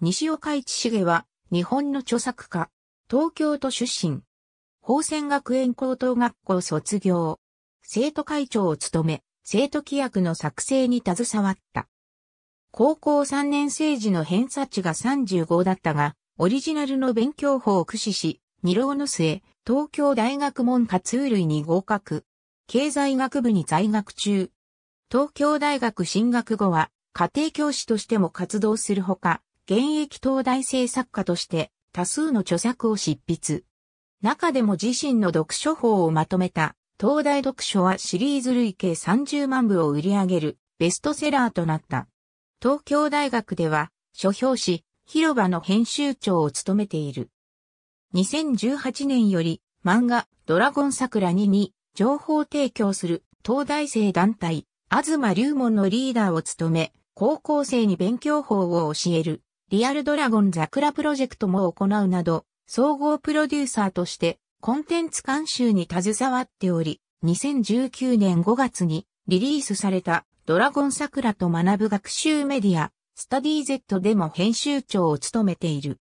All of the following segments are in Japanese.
西岡一茂は、日本の著作家。東京都出身。法専学園高等学校卒業。生徒会長を務め、生徒規約の作成に携わった。高校3年生時の偏差値が35だったが、オリジナルの勉強法を駆使し、二浪の末、東京大学門下通類に合格。経済学部に在学中。東京大学進学後は、家庭教師としても活動するほか、現役東大生作家として多数の著作を執筆。中でも自身の読書法をまとめた東大読書はシリーズ累計30万部を売り上げるベストセラーとなった。東京大学では書評誌広場の編集長を務めている。2018年より漫画ドラゴン桜2に情報提供する東大生団体東龍門のリーダーを務め高校生に勉強法を教えるリアルドラゴン桜プロジェクトも行うなど、総合プロデューサーとしてコンテンツ監修に携わっており、2019年5月にリリースされたドラゴン桜と学ぶ学習メディア、スタディー Z でも編集長を務めている。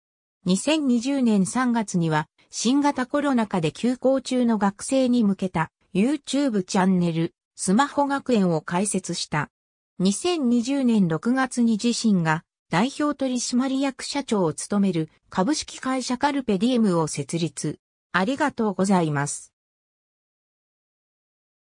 2020年3月には新型コロナ禍で休校中の学生に向けた YouTube チャンネルスマホ学園を開設した。2020年6月に自身が代表取締役社長を務める株式会社カルペディエムを設立。ありがとうございます。